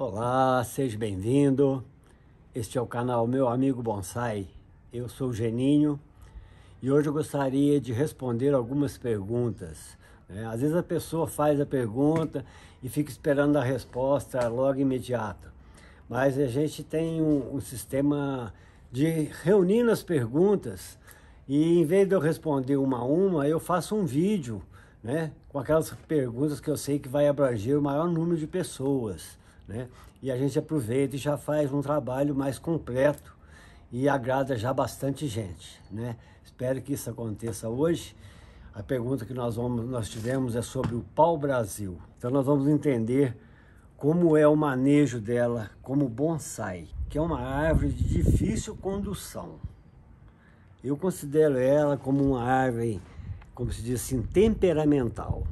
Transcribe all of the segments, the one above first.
Olá, seja bem-vindo. Este é o canal Meu Amigo Bonsai. Eu sou o Geninho e hoje eu gostaria de responder algumas perguntas. Né? Às vezes a pessoa faz a pergunta e fica esperando a resposta logo imediata, mas a gente tem um, um sistema de reunindo as perguntas e em vez de eu responder uma a uma, eu faço um vídeo né, com aquelas perguntas que eu sei que vai abranger o maior número de pessoas. Né? E a gente aproveita e já faz um trabalho mais completo e agrada já bastante gente. Né? Espero que isso aconteça hoje. A pergunta que nós, vamos, nós tivemos é sobre o pau-brasil. Então nós vamos entender como é o manejo dela como bonsai, que é uma árvore de difícil condução. Eu considero ela como uma árvore, como se diz assim, temperamental.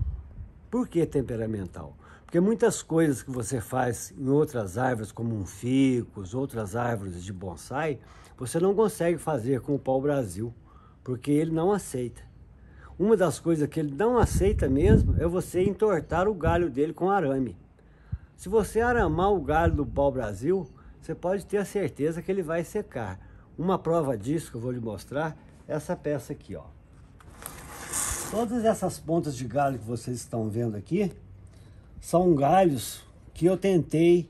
Por que temperamental? Porque muitas coisas que você faz em outras árvores, como um ficus, outras árvores de bonsai, você não consegue fazer com o pau-brasil, porque ele não aceita. Uma das coisas que ele não aceita mesmo é você entortar o galho dele com arame. Se você aramar o galho do pau-brasil, você pode ter a certeza que ele vai secar. Uma prova disso que eu vou lhe mostrar é essa peça aqui, ó. Todas essas pontas de galho que vocês estão vendo aqui, são galhos que eu tentei,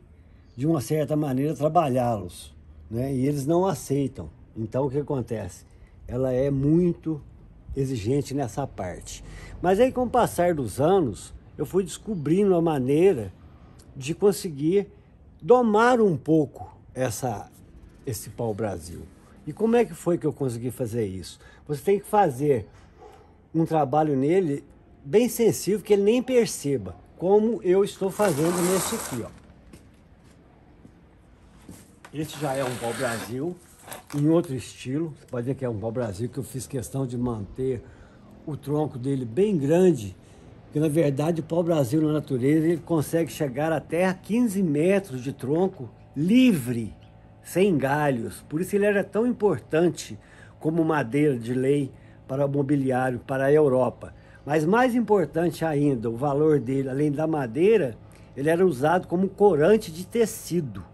de uma certa maneira, trabalhá-los, né? E eles não aceitam. Então, o que acontece? Ela é muito exigente nessa parte. Mas aí, com o passar dos anos, eu fui descobrindo a maneira de conseguir domar um pouco essa, esse pau-brasil. E como é que foi que eu consegui fazer isso? Você tem que fazer um trabalho nele bem sensível, que ele nem perceba como eu estou fazendo nesse aqui, ó. Esse já é um pau Brasil, em outro estilo. Você pode ver que é um pau Brasil que eu fiz questão de manter o tronco dele bem grande, porque na verdade o pau Brasil na natureza ele consegue chegar até a 15 metros de tronco livre, sem galhos. Por isso ele era tão importante como madeira de lei para o mobiliário, para a Europa. Mas mais importante ainda, o valor dele, além da madeira, ele era usado como corante de tecido.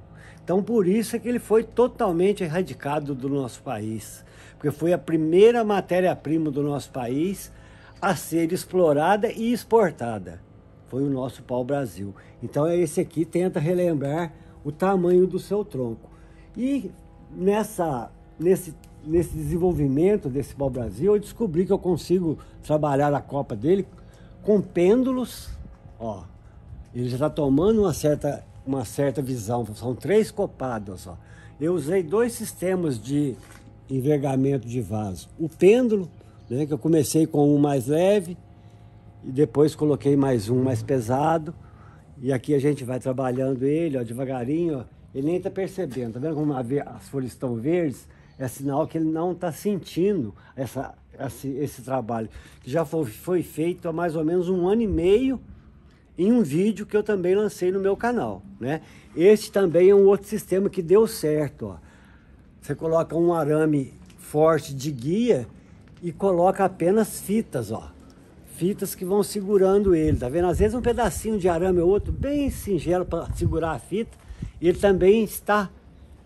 Então por isso é que ele foi totalmente erradicado do nosso país, porque foi a primeira matéria-prima do nosso país a ser explorada e exportada. Foi o nosso pau-brasil. Então é esse aqui tenta relembrar o tamanho do seu tronco. E nessa nesse nesse desenvolvimento desse Ball Brasil, eu descobri que eu consigo trabalhar a copa dele com pêndulos. Ó, ele já está tomando uma certa, uma certa visão. São três copadas. Ó. Eu usei dois sistemas de envergamento de vaso. O pêndulo, né, que eu comecei com um mais leve e depois coloquei mais um mais pesado. E aqui a gente vai trabalhando ele ó, devagarinho. Ó. Ele nem está percebendo. Tá vendo como as folhas estão verdes? é sinal que ele não está sentindo essa, esse, esse, trabalho, que já foi, foi feito há mais ou menos um ano e meio em um vídeo que eu também lancei no meu canal, né? Este também é um outro sistema que deu certo, ó. Você coloca um arame forte de guia e coloca apenas fitas, ó. Fitas que vão segurando ele, tá vendo? Às vezes um pedacinho de arame ou outro bem singelo para segurar a fita, ele também está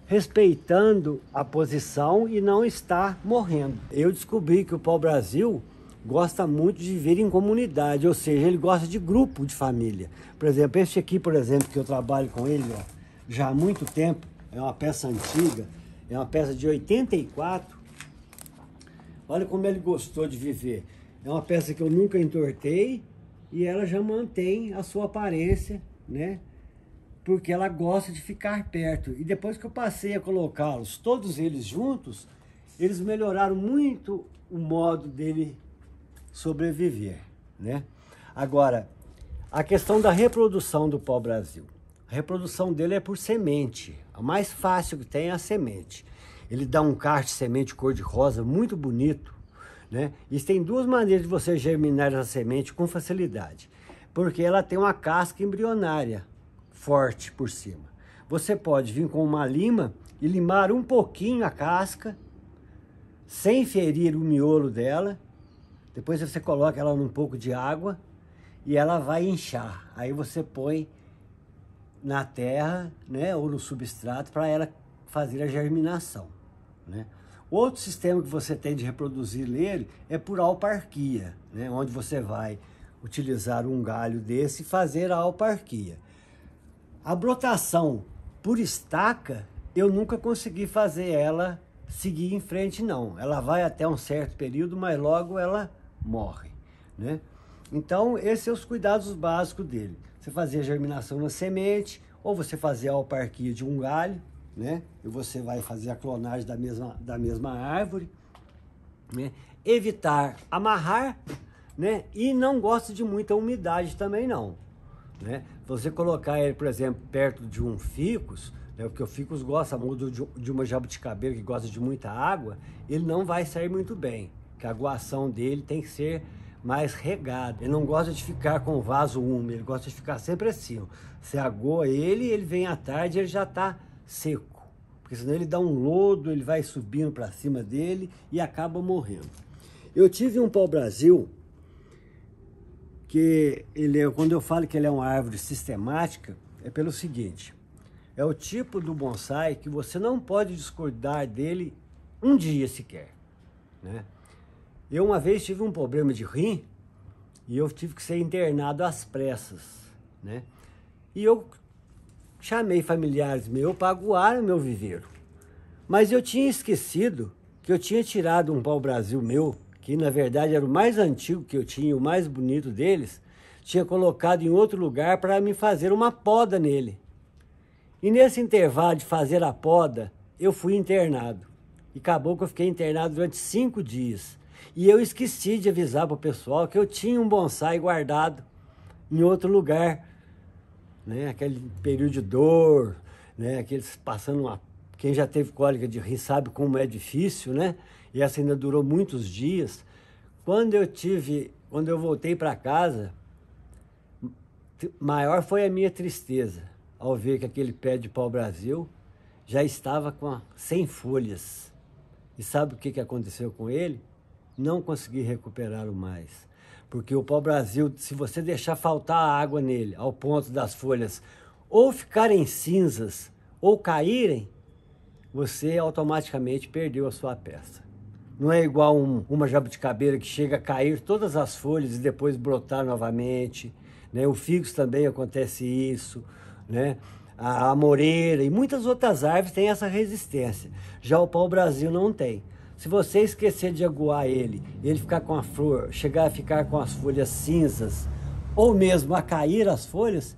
respeitando a posição e não estar morrendo. Eu descobri que o pau-brasil gosta muito de viver em comunidade, ou seja, ele gosta de grupo, de família. Por exemplo, este aqui, por exemplo, que eu trabalho com ele ó, já há muito tempo, é uma peça antiga, é uma peça de 84. Olha como ele gostou de viver. É uma peça que eu nunca entortei e ela já mantém a sua aparência, né? porque ela gosta de ficar perto. E depois que eu passei a colocá-los todos eles juntos, eles melhoraram muito o modo dele sobreviver, né? Agora, a questão da reprodução do pau-brasil. A reprodução dele é por semente. A mais fácil que tem é a semente. Ele dá um cacho de semente cor-de-rosa muito bonito, né? E tem duas maneiras de você germinar essa semente com facilidade. Porque ela tem uma casca embrionária, forte por cima. Você pode vir com uma lima e limar um pouquinho a casca, sem ferir o miolo dela. Depois você coloca ela num pouco de água e ela vai inchar. Aí você põe na terra, né, ou no substrato para ela fazer a germinação, né? Outro sistema que você tem de reproduzir nele é por alparquia, né? onde você vai utilizar um galho desse e fazer a alparquia. A brotação por estaca, eu nunca consegui fazer ela seguir em frente, não. Ela vai até um certo período, mas logo ela morre, né? Então, esses são é os cuidados básicos dele. Você fazer a germinação na semente, ou você fazer a alparquia de um galho, né? E você vai fazer a clonagem da mesma, da mesma árvore, né? Evitar amarrar, né? E não gosta de muita umidade também, não. Né? Então, você colocar ele, por exemplo, perto de um ficus, né, o que o ficus gosta muito de uma jabuticabeira que gosta de muita água, ele não vai sair muito bem, que a aguação dele tem que ser mais regado. Ele não gosta de ficar com o vaso úmido, ele gosta de ficar sempre assim. Você agoa ele, ele vem à tarde ele já está seco. Porque senão ele dá um lodo, ele vai subindo para cima dele e acaba morrendo. Eu tive um pau-brasil porque ele, é, quando eu falo que ele é uma árvore sistemática, é pelo seguinte: é o tipo do bonsai que você não pode discordar dele um dia sequer. Né? Eu uma vez tive um problema de rim e eu tive que ser internado às pressas. Né? E eu chamei familiares meus para aguar o meu viveiro. Mas eu tinha esquecido que eu tinha tirado um pau-brasil meu que na verdade era o mais antigo que eu tinha, o mais bonito deles, tinha colocado em outro lugar para me fazer uma poda nele. E nesse intervalo de fazer a poda, eu fui internado. E acabou que eu fiquei internado durante cinco dias. E eu esqueci de avisar para o pessoal que eu tinha um bonsai guardado em outro lugar. Né? Aquele período de dor, né? aqueles passando uma. Quem já teve cólica de rir sabe como é difícil, né? e essa ainda durou muitos dias. Quando eu tive, quando eu voltei para casa, maior foi a minha tristeza ao ver que aquele pé de pau-brasil já estava com a, sem folhas. E sabe o que, que aconteceu com ele? Não consegui recuperá-lo mais. Porque o pau-brasil, se você deixar faltar água nele, ao ponto das folhas ou ficarem cinzas ou caírem, você automaticamente perdeu a sua peça. Não é igual um, uma jabuticabeira que chega a cair todas as folhas e depois brotar novamente. Né? O figos também acontece isso. Né? A, a moreira e muitas outras árvores têm essa resistência. Já o pau-brasil não tem. Se você esquecer de aguar ele, ele ficar com a flor, chegar a ficar com as folhas cinzas, ou mesmo a cair as folhas,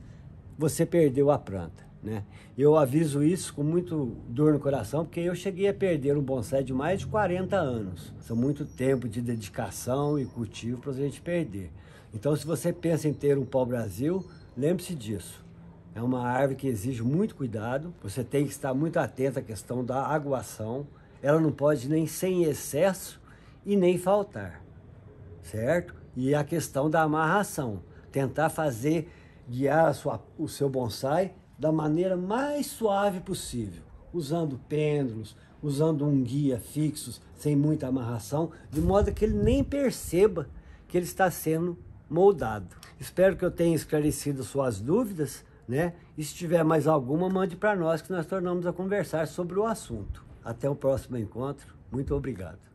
você perdeu a planta. Né? Eu aviso isso com muito dor no coração, porque eu cheguei a perder um bonsai de mais de 40 anos. São muito tempo de dedicação e cultivo para a gente perder. Então, se você pensa em ter um pau-brasil, lembre-se disso. É uma árvore que exige muito cuidado, você tem que estar muito atento à questão da aguação. Ela não pode nem ser em excesso e nem faltar, certo? E a questão da amarração, tentar fazer guiar sua, o seu bonsai da maneira mais suave possível, usando pêndulos, usando um guia fixo, sem muita amarração, de modo que ele nem perceba que ele está sendo moldado. Espero que eu tenha esclarecido suas dúvidas, né? E se tiver mais alguma, mande para nós que nós tornamos a conversar sobre o assunto. Até o próximo encontro. Muito obrigado.